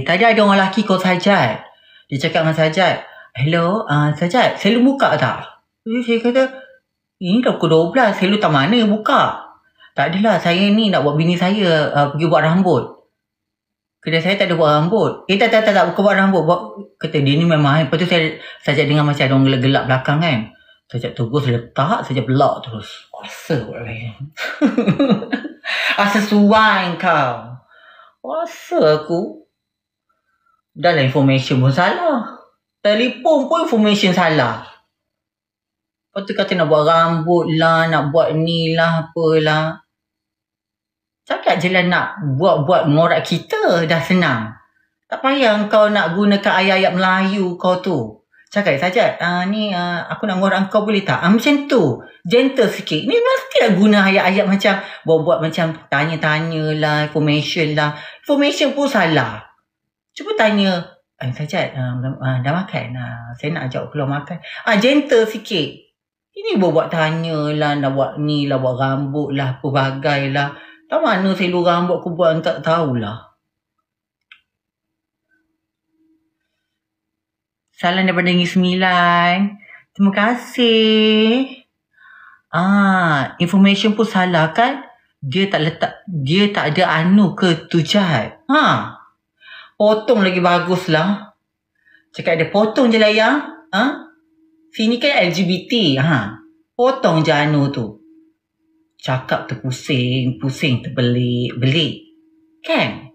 Sajat ada orang lelaki call Sajat. Dia cakap dengan Sajat, Hello, uh, Sajat, selu buka tak? Jadi saya kata, ini dah pukul 12, selu tak mana buka? Tak adalah, saya ni nak buat bini saya uh, pergi buat rambut. Kedai saya tak ada buat rambut. Eh tak, tak, tak, tak, bukan buat rambut. Buat, kata dia ni memang, eh, lepas tu saya, Sajat dengar macam ada orang gelap-gelap belakang kan. Sajat saya letak, Sajat belak terus. Kuasa buat lain. Asa suai kau. Kuasa aku. Dah lah information pun salah. Telepon pun information salah. Lepas tu kata nak buat rambut lah, nak buat ni lah, apalah. Cakap je lah nak buat-buat morat kita dah senang. Tak payah kau nak gunakan ayat-ayat Melayu kau tu. Cakap saja, uh, ah, ni uh, aku nak ngorak kau boleh tak? Uh, macam tu, gentle sikit. Ni mesti lah guna ayat-ayat macam buat-buat macam tanya-tanya lah, information lah. Information pun salah. Cuba tanya. Eh, Sajat, uh, ah, ah, dah makan? Uh, saya nak ajak keluar makan. Ah, uh, gentle sikit. Ini buat, buat tanya lah, nak buat ni lah, buat rambut lah, pelbagai lah. Tak mana saya lu rambut aku buat, tak tahulah. Salam daripada Negeri Sembilan. Terima kasih. Ah, information pun salah kan? Dia tak letak, dia tak ada anu ke tu jahat. Ha. Potong lagi bagus lah. Cakap dia potong je lah yang. Ha? Sini kan LGBT. Ha? Potong je Anu tu. Cakap terpusing, pusing, terbelik, belik. Kan? Okay.